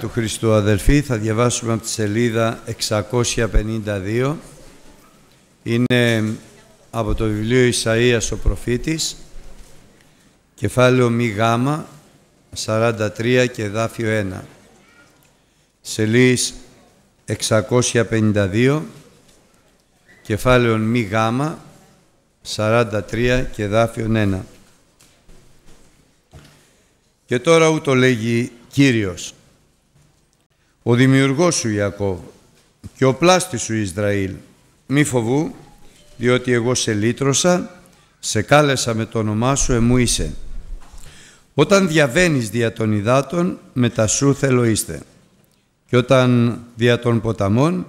του Χριστού αδελφοί θα διαβάσουμε από τη σελίδα 652 είναι από το βιβλίο Ισαΐας ο προφήτης κεφάλαιο μη γάμα 43 και δάφιο 1 σελίδης 652 κεφάλαιο μη γάμα 43 και δάφιο 1 και τώρα ούτω λέγει Κύριος ο δημιουργός σου Ιακώβ και ο πλάστης σου Ισραήλ. Μη φοβού, διότι εγώ σε λύτρωσα, σε κάλεσα με το όνομά σου εμού είσαι. Όταν διαβαίνεις δια των υδάτων, σου θέλω είστε. Και όταν δια των ποταμών,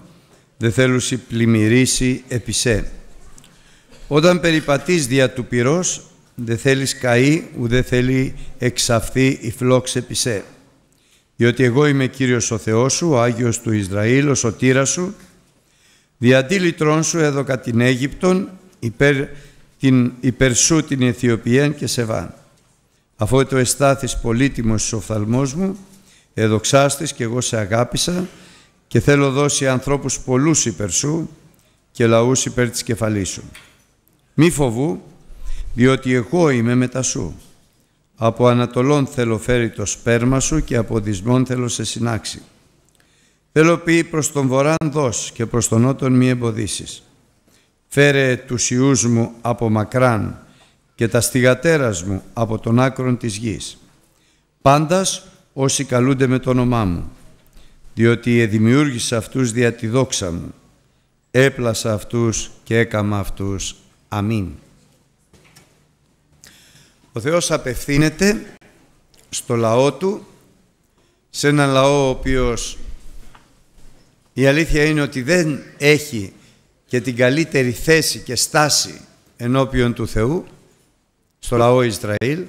δε θέλουσι πλημμυρίσει επί σε. Όταν περιπατείς δια του πυρός, δε θέλεις καεί, ουδέ θέλει εξαφθεί η φλόξ επί σε διότι εγώ είμαι Κύριος ο Θεός σου, ο Άγιος του Ισραήλ, ο Σωτήρας σου, διαντήλητρών σου έδωκα την Αίγυπτον, υπέρ, την, υπέρ σου την Αιθιοπιέν και Σεβάν. Αφού το εστάθης πολύτιμος στους μου, εδοξάστης και εγώ σε αγάπησα και θέλω δώσει ανθρώπους πολλούς υπέρ σου και λαούς υπέρ της κεφαλής σου. Μη φοβού, διότι εγώ είμαι μετά σου. Από ανατολών θέλω φέρει το σπέρμα σου και από δυσμών θέλω σε συνάξει. Θέλω πει προς τον Βοράν δώσ και προς τον νότον μη εμποδίσεις. Φέρε τους ιούς μου από μακράν και τα στιγατέρας μου από τον άκρον της γης. Πάντας όσοι καλούνται με το όνομά μου, διότι εδημιούργησα αυτούς δια τη δόξα μου. Έπλασα αυτούς και έκαμα αυτούς. Αμήν. Ο Θεός απευθύνεται στο λαό Του, σε ένα λαό ο οποίος η αλήθεια είναι ότι δεν έχει και την καλύτερη θέση και στάση ενώπιον του Θεού, στο λαό Ισραήλ,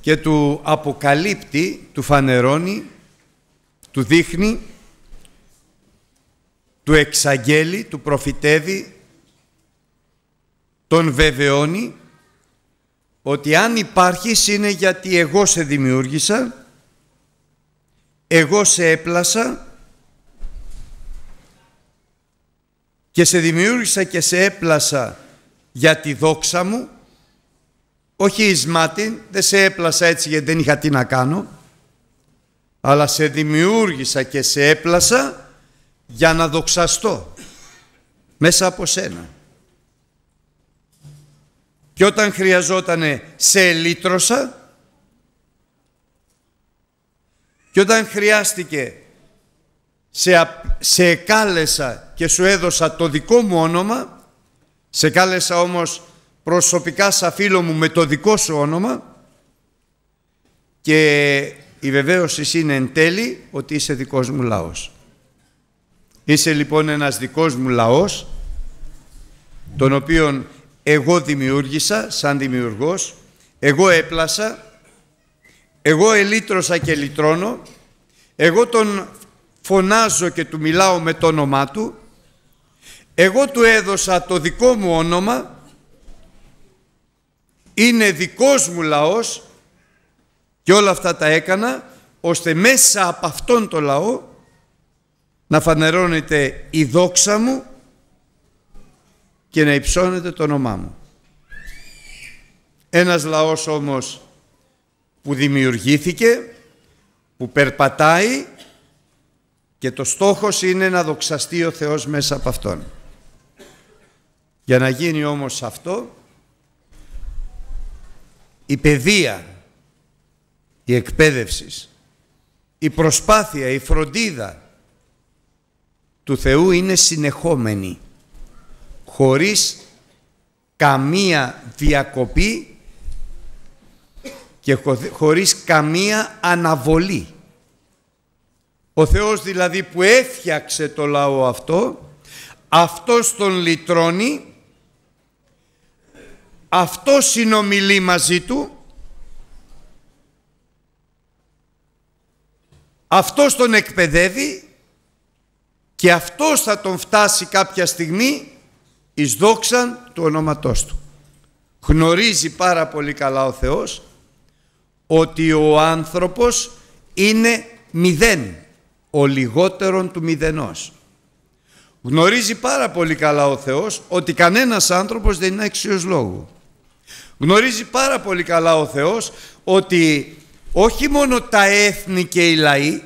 και του αποκαλύπτει, του φανερώνει, του δείχνει, του εξαγγέλει, του προφητεύει, τον βεβαιώνει ότι αν υπάρχει, είναι γιατί εγώ σε δημιούργησα, εγώ σε έπλασα και σε δημιούργησα και σε έπλασα για τη δόξα μου, όχι εις μάτι, δεν σε έπλασα έτσι γιατί δεν είχα τι να κάνω, αλλά σε δημιούργησα και σε έπλασα για να δοξαστώ μέσα από σένα. Και όταν χρειαζότανε σε λύτρωσα και όταν χρειάστηκε σε, σε κάλεσα και σου έδωσα το δικό μου όνομα σε κάλεσα όμως προσωπικά σαν φίλο μου με το δικό σου όνομα και η βεβαίωσης είναι εν τέλει ότι είσαι δικός μου λαός. Είσαι λοιπόν ένας δικός μου λαός τον οποίον εγώ δημιούργησα σαν δημιουργός, εγώ έπλασα, εγώ ελίτρωσα και λυτρώνω, εγώ τον φωνάζω και του μιλάω με το όνομά του, εγώ του έδωσα το δικό μου όνομα, είναι δικός μου λαός και όλα αυτά τα έκανα ώστε μέσα από αυτόν τον λαό να φανερώνεται η δόξα μου και να υψώνεται το όνομά μου. Ένας λαός όμως που δημιουργήθηκε, που περπατάει και το στόχος είναι να δοξαστεί ο Θεός μέσα από αυτόν. Για να γίνει όμως αυτό, η παιδεία, η εκπαίδευση, η προσπάθεια, η φροντίδα του Θεού είναι συνεχόμενη χωρίς καμία διακοπή και χωρίς καμία αναβολή. Ο Θεός δηλαδή που έφτιαξε το λαό αυτό, αυτός τον λυτρώνει, αυτός συνομιλεί μαζί του, αυτός τον εκπαιδεύει και αυτός θα τον φτάσει κάποια στιγμή εις δόξαν του ονόματός Του. Γνωρίζει πάρα πολύ καλά ο Θεός ότι ο άνθρωπος είναι μηδέν, ο λιγότερον του μηδενός. Γνωρίζει πάρα πολύ καλά ο Θεός ότι κανένας άνθρωπος δεν είναι αξιός λόγου. Γνωρίζει πάρα πολύ καλά ο Θεός ότι όχι μόνο τα έθνη και οι λαοί,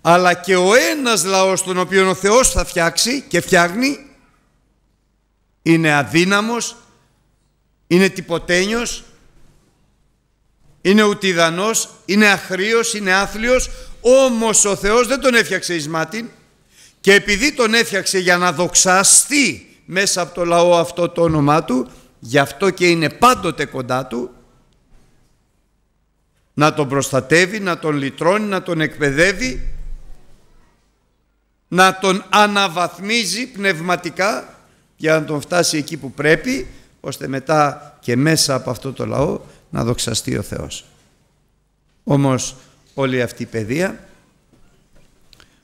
αλλά και ο ένας λαός τον οποίο ο Θεός θα φτιάξει και φτιάχνει είναι αδύναμος, είναι τυποτένιος, είναι ουτιδανός, είναι αχρίος, είναι άθλιος, όμως ο Θεός δεν τον έφτιαξε εις και επειδή τον έφτιαξε για να δοξαστεί μέσα από το λαό αυτό το όνομά του, γι' αυτό και είναι πάντοτε κοντά του, να τον προστατεύει, να τον λυτρώνει, να τον εκπαιδεύει, να τον αναβαθμίζει πνευματικά για να τον φτάσει εκεί που πρέπει, ώστε μετά και μέσα από αυτό το λαό να δοξαστεί ο Θεός. Όμως όλη αυτή η παιδεία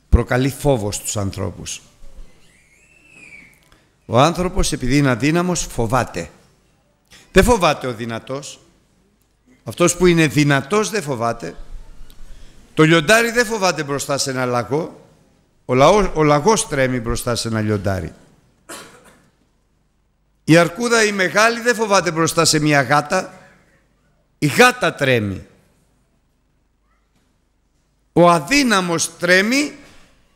προκαλεί φόβο στους ανθρώπους. Ο άνθρωπος επειδή είναι αδύναμος φοβάται. Δεν φοβάται ο δυνατός. Αυτός που είναι δυνατός δεν φοβάται. Το λιοντάρι δεν φοβάται μπροστά σε ένα λαγό. Ο, λαός, ο λαγός τρέμει μπροστά σε ένα λιοντάρι. Η αρκούδα η μεγάλη δεν φοβάται μπροστά σε μια γάτα. Η γάτα τρέμει. Ο αδύναμος τρέμει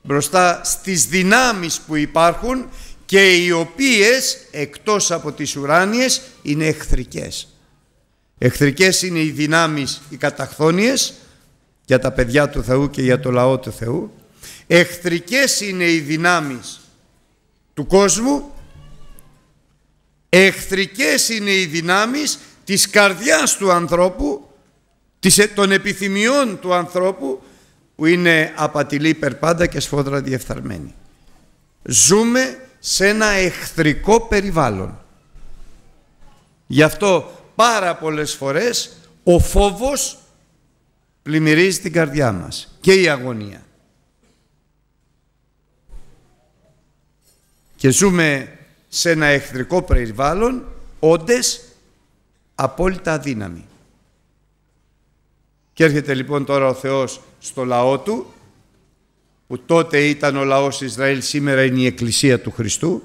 μπροστά στις δυνάμεις που υπάρχουν και οι οποίες εκτός από τις ουράνιες είναι εχθρικές. Εχθρικές είναι οι δυνάμεις οι καταχθόνιες για τα παιδιά του Θεού και για το λαό του Θεού. Εχθρικές είναι οι δυνάμεις του κόσμου Εχθρικές είναι οι δυνάμεις της καρδιάς του ανθρώπου, ε, των επιθυμιών του ανθρώπου που είναι απατηλή υπερπάντα και σφόδρα διεφθαρμένη. Ζούμε σε ένα εχθρικό περιβάλλον. Γι' αυτό πάρα πολλές φορές ο φόβος πλημμυρίζει την καρδιά μας και η αγωνία. Και ζούμε σε ένα εχθρικό περιβάλλον όντες απόλυτα αδύναμοι. Και έρχεται λοιπόν τώρα ο Θεός στο λαό του, που τότε ήταν ο λαός Ισραήλ, σήμερα είναι η Εκκλησία του Χριστού.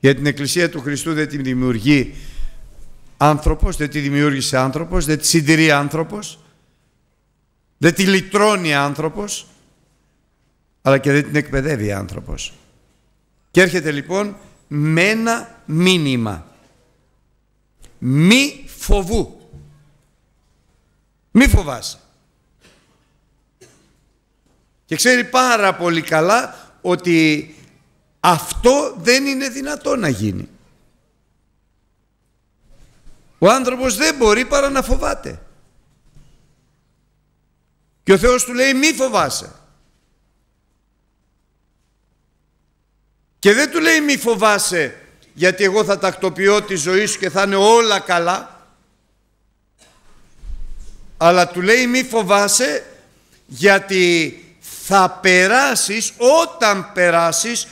Για την Εκκλησία του Χριστού δεν την δημιουργεί άνθρωπος, δεν τη δημιούργησε άνθρωπος, δεν τη συντηρεί άνθρωπος, δεν τη λυτρώνει άνθρωπος, αλλά και δεν την εκπαιδεύει άνθρωπος. Και έρχεται λοιπόν με ένα μήνυμα. Μη φοβού. Μη φοβάσαι. Και ξέρει πάρα πολύ καλά ότι αυτό δεν είναι δυνατό να γίνει. Ο άνθρωπος δεν μπορεί παρά να φοβάται. Και ο Θεός του λέει μη φοβάσαι. Και δεν του λέει μη φοβάσαι γιατί εγώ θα τακτοποιώ τη ζωή σου και θα είναι όλα καλά. Αλλά του λέει μη φοβάσαι γιατί θα περάσεις όταν περάσεις,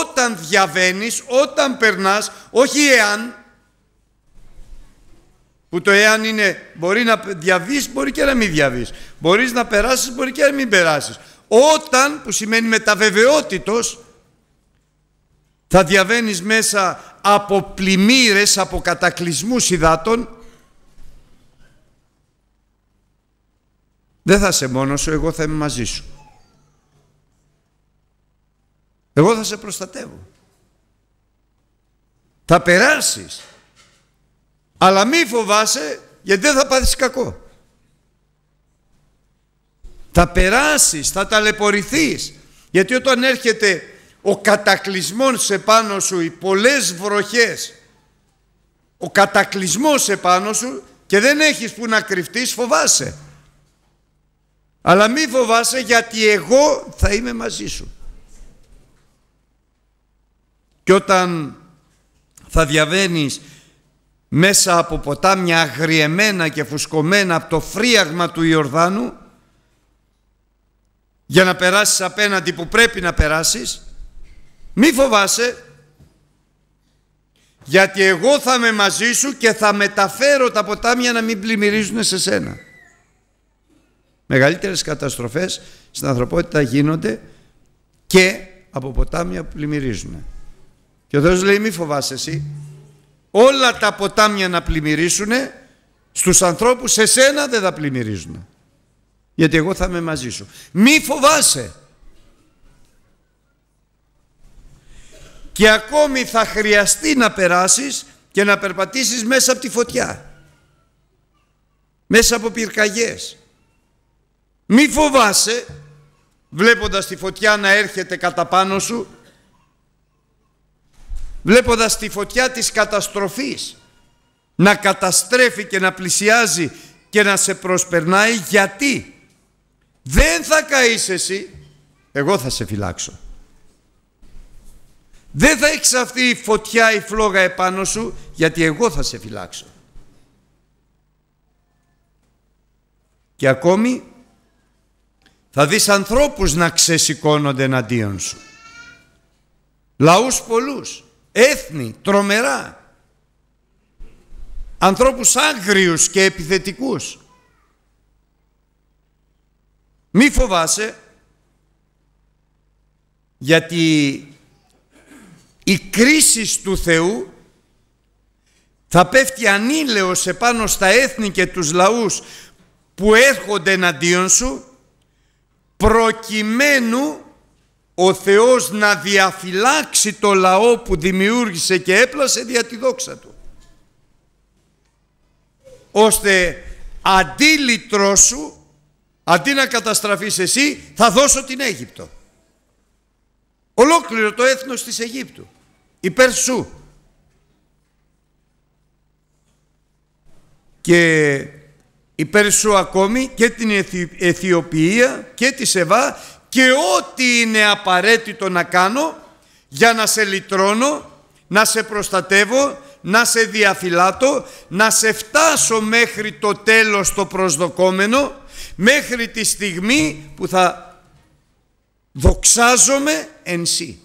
όταν διαβαίνεις, όταν περνάς, όχι εάν. Που το εάν είναι μπορεί να διαβείς, μπορεί και να μην διαβείς. Μπορείς να περάσεις, μπορεί και να μην περάσεις. Όταν, που σημαίνει μεταβεβαιότητος, θα διαβαίνεις μέσα από πλημμύρες, από κατακλυσμούς υδάτων, δεν θα σε μόνος σου, εγώ θα είμαι μαζί σου. Εγώ θα σε προστατεύω. Θα περάσεις. Αλλά μη φοβάσαι γιατί δεν θα πάθεις κακό. Θα περάσεις, θα ταλαιπωρηθείς. Γιατί όταν έρχεται ο κατακλυσμός επάνω σου, οι πολλές βροχές, ο κατακλυσμός επάνω σου και δεν έχεις που να κρυφτείς, φοβάσαι. Αλλά μη φοβάσαι γιατί εγώ θα είμαι μαζί σου. Και όταν θα διαβαίνεις μέσα από ποτάμια αγριεμένα και φουσκωμένα από το φρίαγμα του Ιορδάνου για να περάσεις απέναντι που πρέπει να περάσεις μη φοβάσαι, γιατί εγώ θα είμαι μαζί σου και θα μεταφέρω τα ποτάμια να μην πλημμυρίζουν σε σένα. Μεγαλύτερες καταστροφές στην ανθρωπότητα γίνονται και από ποτάμια που πλημμυρίζουν. Και ο Θεός λέει μη φοβάσαι εσύ. Όλα τα ποτάμια να πλημμυρίσουν στους ανθρώπους σε σένα δεν θα πλημμυρίζουν. Γιατί εγώ θα είμαι μαζί σου. Μη φοβάσαι. και ακόμη θα χρειαστεί να περάσεις και να περπατήσεις μέσα από τη φωτιά, μέσα από πυρκαγιές. Μη φοβάσαι βλέποντας τη φωτιά να έρχεται κατά πάνω σου, βλέποντας τη φωτιά της καταστροφής να καταστρέφει και να πλησιάζει και να σε προσπερνάει γιατί δεν θα καείς εσύ, εγώ θα σε φυλάξω. Δεν θα έχεις αυτή η φωτιά, η φλόγα επάνω σου, γιατί εγώ θα σε φυλάξω. Και ακόμη θα δεις ανθρώπους να ξεσηκώνονται εναντίον σου. Λαούς πολλούς, έθνη, τρομερά. Ανθρώπους άγριους και επιθετικούς. Μη φοβάσαι, γιατί η κρίση του Θεού θα πέφτει σε επάνω στα έθνη και τους λαούς που έρχονται εναντίον σου προκειμένου ο Θεός να διαφυλάξει το λαό που δημιούργησε και έπλασε δια τη δόξα Του. Ώστε αντίλητρό σου, αντί να καταστραφείς εσύ, θα δώσω την Αίγυπτο. Ολόκληρο το έθνος της Αιγύπτου υπέρ σου. Και υπέρ σου ακόμη και την Αιθιοπία και τη Σεβά και ό,τι είναι απαραίτητο να κάνω για να σε λυτρώνω, να σε προστατεύω, να σε διαφυλάτω, να σε φτάσω μέχρι το τέλος το προσδοκόμενο, μέχρι τη στιγμή που θα δοξάζομαι εν σύ.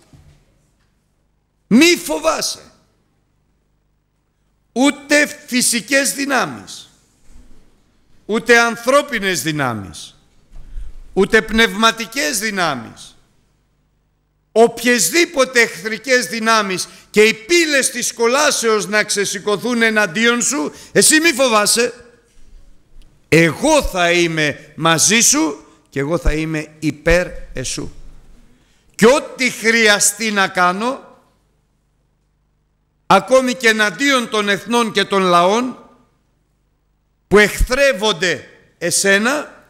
Μη φοβάσαι ούτε φυσικές δυνάμεις, ούτε ανθρώπινες δυνάμεις, ούτε πνευματικές δυνάμεις, οποιασδήποτε εχθρικές δυνάμεις και οι πύλες της κολάσεως να ξεσηκωθούν εναντίον σου, εσύ μη φοβάσαι. Εγώ θα είμαι μαζί σου και εγώ θα είμαι υπέρ εσού. Και ό,τι χρειαστεί να κάνω, ακόμη και εναντίον των εθνών και των λαών που εχθρεύονται εσένα,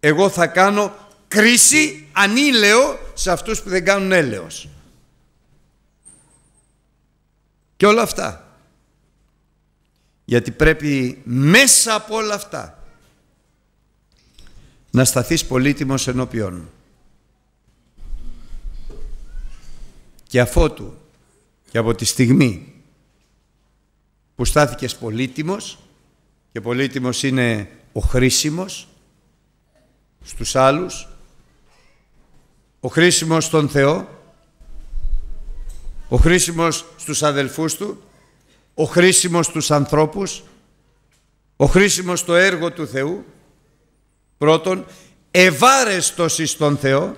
εγώ θα κάνω κρίση ανήλαιο σε αυτούς που δεν κάνουν έλεος. Και όλα αυτά. Γιατί πρέπει μέσα από όλα αυτά να σταθείς πολύτιμος ενώπιον μου. Και αφότου και από τη στιγμή που στάθηκες πολύτιμος και πολύτιμος είναι ο χρήσιμος στους άλλους, ο χρήσιμος στον Θεό, ο χρήσιμος στους αδελφούς του, ο χρήσιμος στους ανθρώπους, ο χρήσιμος στο έργο του Θεού, πρώτον, ευάρεστος εις τον Θεό,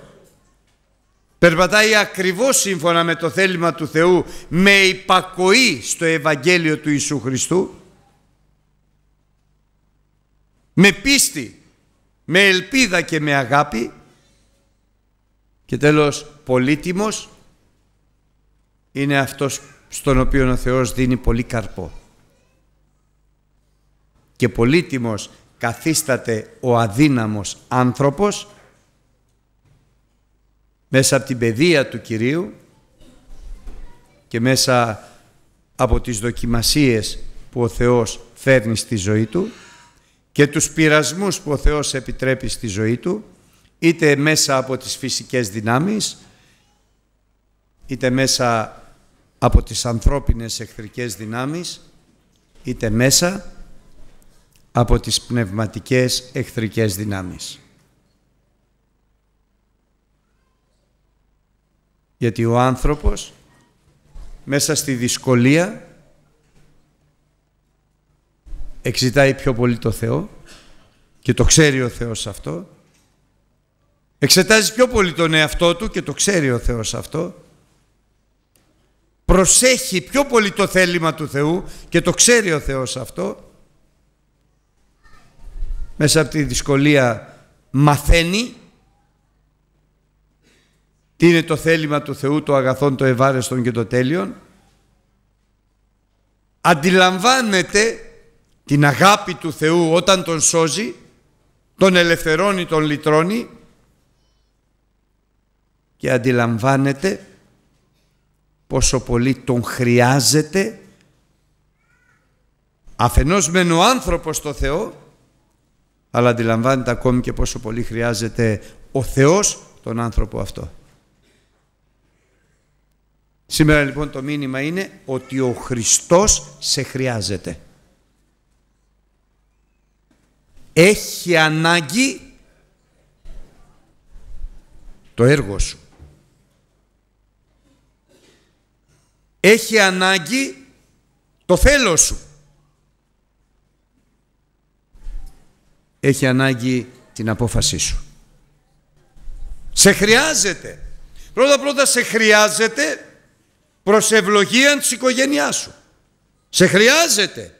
Περπατάει ακριβώς σύμφωνα με το θέλημα του Θεού με υπακοή στο Ευαγγέλιο του Ιησού Χριστού. Με πίστη, με ελπίδα και με αγάπη. Και τέλος πολύτιμος είναι αυτός στον οποίο ο Θεός δίνει πολύ καρπό. Και πολύτιμος καθίσταται ο αδύναμος άνθρωπος μέσα από την παιδεία του Κυρίου και μέσα από τις δοκιμασίες που ο Θεός φέρνει στη ζωή του και τους πειρασμούς που ο Θεός επιτρέπει στη ζωή του είτε μέσα από τις φυσικές δυνάμεις είτε μέσα από τις ανθρώπινες εχθρικές δυνάμεις είτε μέσα από τις πνευματικές εχθρικές δυνάμεις. Γιατί ο άνθρωπος μέσα στη δυσκολία εξητάει πιο πολύ το Θεό και το ξέρει ο Θεός αυτό. Εξετάζει πιο πολύ τον εαυτό του και το ξέρει ο Θεός αυτό. Προσέχει πιο πολύ το θέλημα του Θεού και το ξέρει ο Θεός αυτό. Μέσα από τη δυσκολία μαθαίνει τι είναι το θέλημα του Θεού, το αγαθόν, το ευάρεστον και το τέλειον. Αντιλαμβάνεται την αγάπη του Θεού όταν τον σώζει, τον ελευθερώνει, τον λυτρώνει και αντιλαμβάνεται πόσο πολύ τον χρειάζεται αφενός μεν ο άνθρωπος το Θεό αλλά αντιλαμβάνεται ακόμη και πόσο πολύ χρειάζεται ο Θεός τον άνθρωπο αυτό. Σήμερα λοιπόν το μήνυμα είναι ότι ο Χριστός σε χρειάζεται. Έχει ανάγκη το έργο σου. Έχει ανάγκη το θέλω σου. Έχει ανάγκη την απόφασή σου. Σε χρειάζεται. Πρώτα πρώτα σε χρειάζεται προς ευλογία της οικογένειάς σου. Σε χρειάζεται.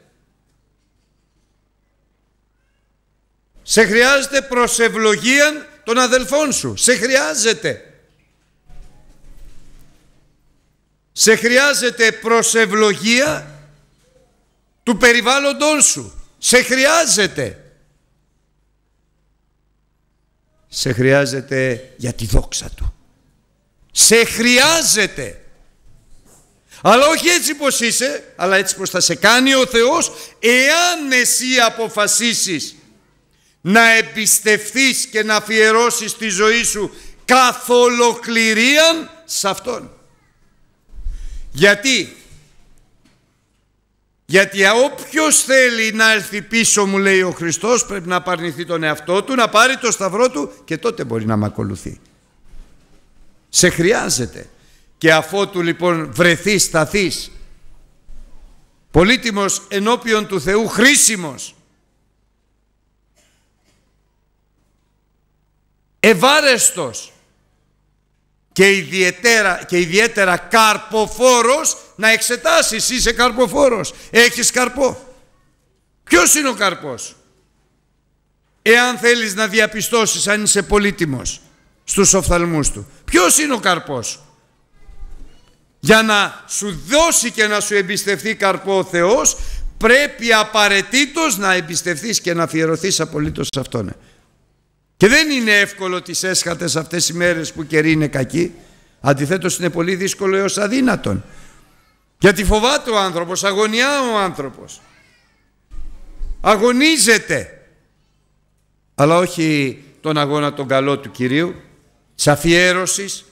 Σε χρειάζεται προς ευλογία των αδελφών σου. Σε χρειάζεται. Σε χρειάζεται προς ευλογία του περιβάλλοντός σου. Σε χρειάζεται. Σε χρειάζεται για τη δόξα του. Σε χρειάζεται. Αλλά όχι έτσι πως είσαι, αλλά έτσι πως θα σε κάνει ο Θεός, εάν εσύ αποφασίσεις να εμπιστευτείς και να αφιερώσεις τη ζωή σου καθ' ολοκληρίαν σε Αυτόν. Γιατί, γιατί όποιος θέλει να έρθει πίσω μου λέει ο Χριστός πρέπει να παρνηθεί τον εαυτό του, να πάρει το σταυρό του και τότε μπορεί να με ακολουθεί. Σε χρειάζεται. Και αφότου λοιπόν βρεθείς σταθείς πολύτιμος ενώπιον του Θεού χρήσιμος ευάρεστος και ιδιαίτερα, και ιδιαίτερα καρποφόρος να εξετάσεις είσαι καρποφόρος έχεις καρπό ποιος είναι ο καρπός εάν θέλεις να διαπιστώσεις αν είσαι πολύτιμος στους οφθαλμούς του ποιος είναι ο καρπός για να σου δώσει και να σου εμπιστευτεί καρπό ο Θεός πρέπει απαραίτητος να εμπιστευτείς και να αφιερωθείς απολύτως σε Αυτόν. Και δεν είναι εύκολο τις έσχατες αυτές οι μέρες που καιρή είναι κακή. Αντιθέτως είναι πολύ δύσκολο έως αδύνατον. Γιατί φοβάται ο άνθρωπος, αγωνιά ο άνθρωπος. Αγωνίζεται. Αλλά όχι τον αγώνα τον καλό του Κυρίου, της αφιέρωσης,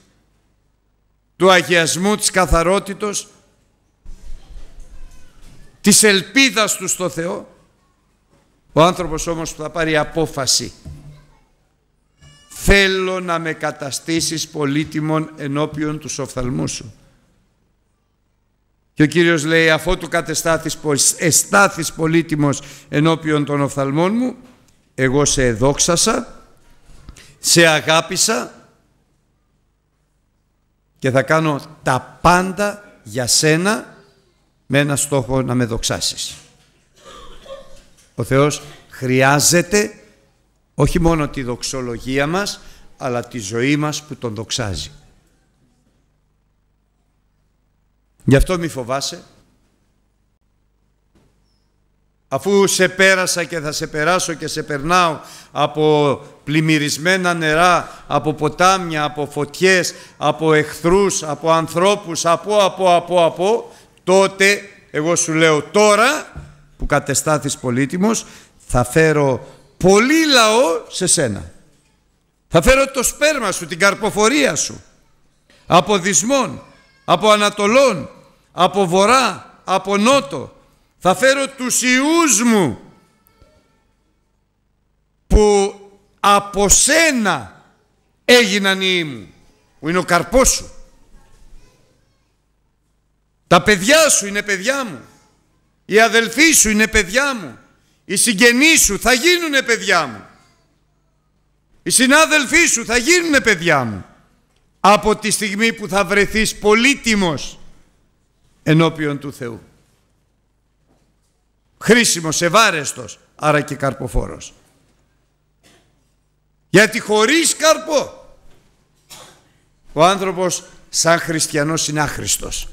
του αγιασμού, της καθαρότητος, της ελπίδας του στο Θεό. Ο άνθρωπος όμως που θα πάρει απόφαση θέλω να με καταστήσεις πολύτιμον ενώπιον του οφθαλμού σου. Και ο Κύριος λέει αφότου κατεστάθεις, εστάθεις πολύτιμος ενώπιον των οφθαλμών μου, εγώ σε εδόξασα, σε αγάπησα, και θα κάνω τα πάντα για σένα με ένα στόχο να με δοξάσεις. Ο Θεός χρειάζεται όχι μόνο τη δοξολογία μας, αλλά τη ζωή μας που τον δοξάζει. Γι' αυτό μη φοβάσαι, Αφού σε πέρασα και θα σε περάσω και σε περνάω από πλημμυρισμένα νερά, από ποτάμια, από φωτιές, από εχθρούς, από ανθρώπους, από, από, από, από, τότε εγώ σου λέω τώρα που κατεστάθης πολύτιμος θα φέρω πολύ λαό σε σένα. Θα φέρω το σπέρμα σου, την καρποφορία σου. Από δυσμών, από ανατολών, από βορρά, από νότο, θα φέρω τους ιούς μου που από σένα έγιναν οι μου, που είναι ο καρπός σου. Τα παιδιά σου είναι παιδιά μου. Οι αδελφοί σου είναι παιδιά μου. Οι συγγενείς σου θα γίνουν παιδιά μου. Οι συνάδελφοί σου θα γίνουν παιδιά μου. Από τη στιγμή που θα βρεθείς πολύτιμος ενώπιον του Θεού χρήσιμος, ευάρεστος, άρα και καρποφόρος. Γιατί χωρίς καρπό ο άνθρωπος σαν χριστιανός είναι άχρηστος.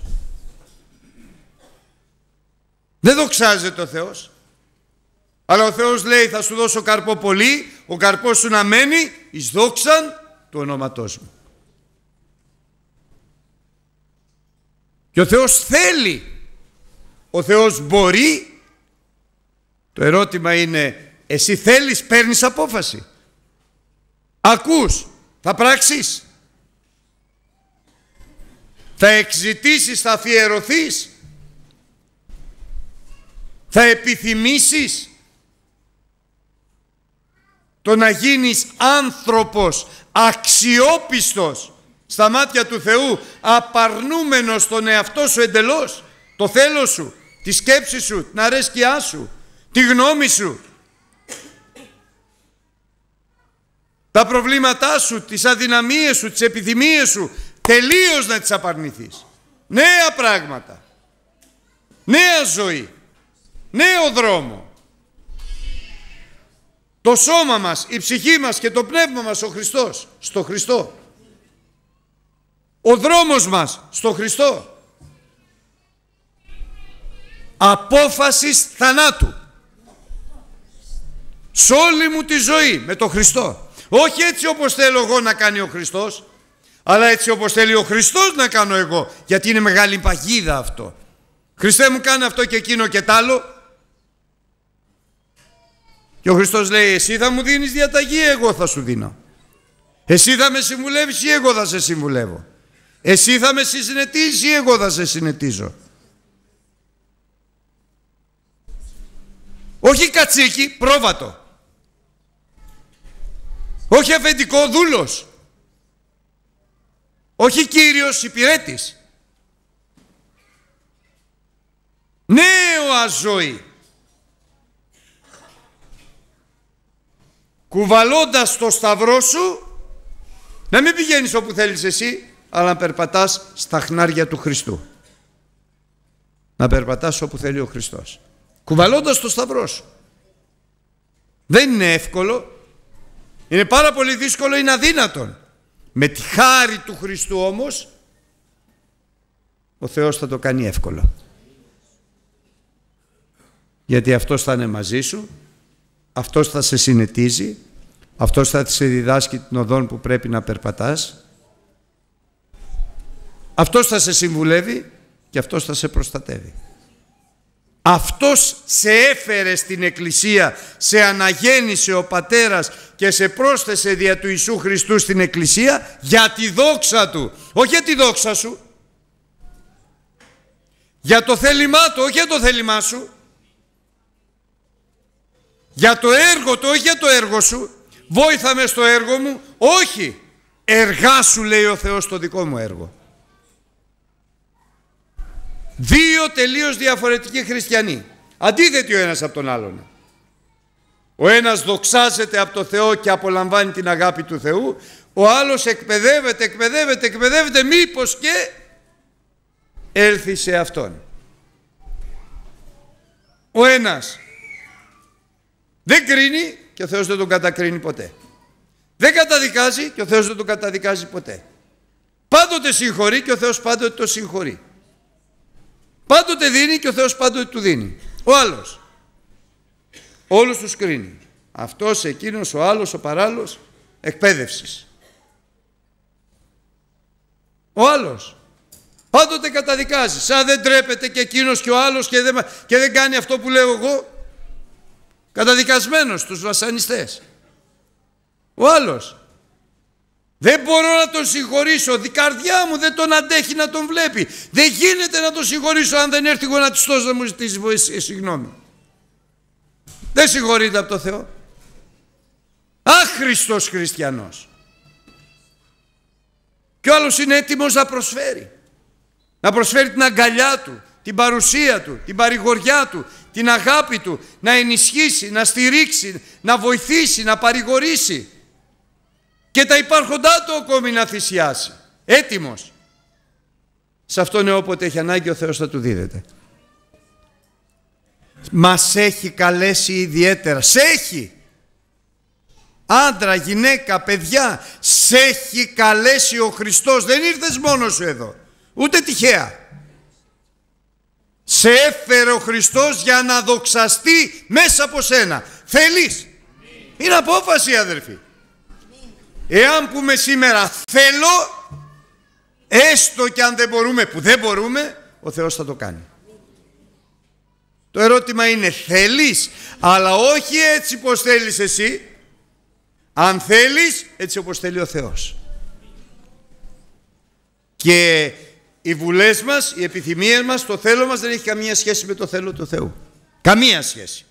Δεν δοξάζεται ο Θεός. Αλλά ο Θεός λέει θα σου δώσω καρπό πολύ, ο καρπός σου να μένει εις δόξαν του ονόματός μου. Και ο Θεός θέλει. Ο Θεός μπορεί το ερώτημα είναι, εσύ θέλεις, παίρνεις απόφαση. Ακούς, θα πράξεις. Θα εξητήσεις, θα αφιερωθείς. Θα επιθυμήσεις το να γίνεις άνθρωπος αξιόπιστος στα μάτια του Θεού, απαρνούμενος τον εαυτό σου εντελώς, το θέλω σου, τη σκέψη σου, την αρέσκειά σου τη γνώμη σου, τα προβλήματά σου, τις αδυναμίες σου, τις επιθυμίες σου, τελείως να τις απαρνηθείς. Νέα πράγματα, νέα ζωή, νέο δρόμο. Το σώμα μας, η ψυχή μας και το πνεύμα μας ο Χριστός, στο Χριστό. Ο δρόμος μας στο Χριστό. Απόφασης θανάτου σε όλη μου τη ζωή με τον Χριστό. Όχι έτσι όπως θέλω εγώ να κάνει ο Χριστός, αλλά έτσι όπως θέλει ο Χριστός να κάνω εγώ, γιατί είναι μεγάλη παγίδα αυτό. Χριστέ μου κάνε αυτό και εκείνο και τ' άλλο. Και ο Χριστός λέει εσύ θα μου δίνεις διαταγή, εγώ θα σου δίνω. Εσύ θα με συμβουλεύεις ή εγώ θα σε συμβουλεύω. Εσύ θα με συνετίζεις ή εγώ θα σε συνετίζω. Όχι κατσίκι, πρόβατο. Όχι αφεντικό, δούλος. Όχι κύριος υπηρέτης. Νέο ναι, αζώη. Κουβαλώντας το σταυρό σου, να μην πηγαίνεις όπου θέλεις εσύ, αλλά να περπατάς στα χνάρια του Χριστού. Να περπατάς όπου θέλει ο Χριστός. Κουβαλώντας το σταυρό σου. Δεν είναι εύκολο, είναι πάρα πολύ δύσκολο, είναι αδύνατον. Με τη χάρη του Χριστού όμως, ο Θεός θα το κάνει εύκολο. Γιατί αυτός θα είναι μαζί σου, αυτός θα σε συνετίζει, αυτός θα σε διδάσκει την οδόν που πρέπει να περπατάς, αυτός θα σε συμβουλεύει και αυτός θα σε προστατεύει. Αυτός σε έφερε στην Εκκλησία, σε αναγέννησε ο Πατέρας και σε πρόσθεσε δια του Ιησού Χριστού στην Εκκλησία για τη δόξα Του, όχι για τη δόξα σου. Για το θέλημά Του, όχι για το θέλημά σου. Για το έργο Του, όχι για το έργο σου. Βόηθα στο έργο μου, όχι. εργά Σου λέει ο Θεός το δικό μου έργο. Δύο τελείως διαφορετικοί χριστιανοί. Αντίθετοι ο ένας από τον άλλον. Ο ένας δοξάζεται από το Θεό και απολαμβάνει την αγάπη του Θεού. Ο άλλος εκπαιδεύεται, εκπαιδεύεται, εκπαιδεύεται μήπως και έλθει σε Αυτόν. Ο ένας δεν κρίνει και ο Θεός δεν τον κατακρίνει ποτέ. Δεν καταδικάζει και ο Θεός δεν τον καταδικάζει ποτέ. Πάντοτε συγχωρεί και ο Θεός πάντοτε το συγχωρεί. Πάντοτε δίνει και ο Θεός πάντοτε του δίνει. Ο άλλος. Όλους τους κρίνει. Αυτός, εκείνος, ο άλλος, ο παράλληλος, εκπαίδευσης. Ο άλλος. Πάντοτε καταδικάζει. Σαν δεν τρέπεται και εκείνος και ο άλλος και δεν, και δεν κάνει αυτό που λέω εγώ. Καταδικασμένος τους βασανιστές. Ο άλλος. Δεν μπορώ να τον συγχωρήσω. Η καρδιά μου δεν τον αντέχει να τον βλέπει. Δεν γίνεται να τον συγχωρήσω αν δεν έρθει γονατιστός να μου ζητήσει βοήθεια. Συγγνώμη. Δεν συγχωρείται από το Θεό. Αχριστός χριστιανός. Και ο άλλος είναι έτοιμος να προσφέρει. Να προσφέρει την αγκαλιά του, την παρουσία του, την παρηγοριά του, την αγάπη του, να ενισχύσει, να στηρίξει, να βοηθήσει, να παρηγορήσει και τα υπάρχοντά του ακόμη να θυσιάσει. Έτοιμος. Σε αυτόν όποτε έχει ανάγκη ο Θεός θα του δίδεται. Μας έχει καλέσει ιδιαίτερα. Σε έχει. Άντρα, γυναίκα, παιδιά. Σε έχει καλέσει ο Χριστός. Δεν ήρθες μόνος σου εδώ. Ούτε τυχαία. Σε έφερε ο Χριστός για να δοξαστεί μέσα από σένα. Θέλεις. Είναι απόφαση αδερφοί. Εάν πούμε σήμερα θέλω, έστω και αν δεν μπορούμε, που δεν μπορούμε, ο Θεός θα το κάνει. Το ερώτημα είναι θέλεις, αλλά όχι έτσι πως θέλεις εσύ. Αν θέλεις, έτσι όπως θέλει ο Θεός. Και οι βουλές μας, οι επιθυμίες μας, το θέλω μας δεν έχει καμία σχέση με το θέλω του Θεού. Καμία σχέση.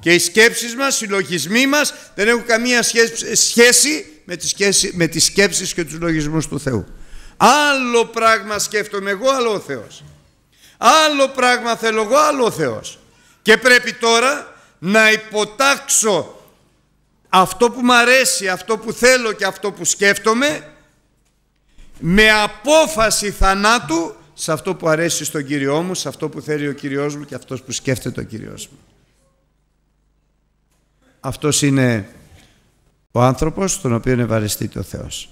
Και οι σκέψεις μας, οι λογισμοί μας δεν έχουν καμία σχέση με τις, σκέψεις, με τις σκέψεις και τους λογισμούς του Θεού. Άλλο πράγμα σκέφτομαι εγώ, άλλο ο Θεός. Άλλο πράγμα θέλω εγώ, άλλο ο Θεός. Και πρέπει τώρα να υποτάξω αυτό που μου αρέσει, αυτό που θέλω και αυτό που σκέφτομαι με απόφαση θανάτου σε αυτό που αρέσει στον Κύριό μου, σε αυτό που θέλει ο Κύριός μου και αυτός που σκέφτεται ο Κύριός μου. Αυτός είναι ο άνθρωπος τον οποίο ευαρεστείται ο Θεός.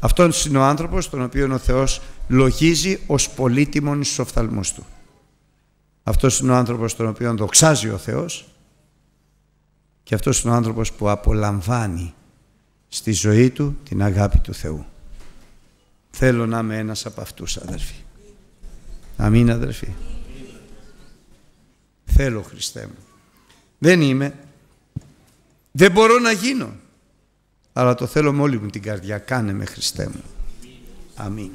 Αυτό είναι ο άνθρωπος τον οποίο ο Θεός λογίζει ως πολύτιμον στους οφθαλμούς του. Αυτός είναι ο άνθρωπος τον οποίον δοξάζει ο Θεός και αυτός είναι ο άνθρωπος που απολαμβάνει στη ζωή του την αγάπη του Θεού. Θέλω να είμαι ένας από αυτούς αδερφοί. Αμήν αδερφοί. Θέλω Χριστέ μου. Δεν είμαι. Δεν μπορώ να γίνω αλλά το θέλω με όλη μου την καρδιά. Κάνε με Χριστέ μου. Αμήν.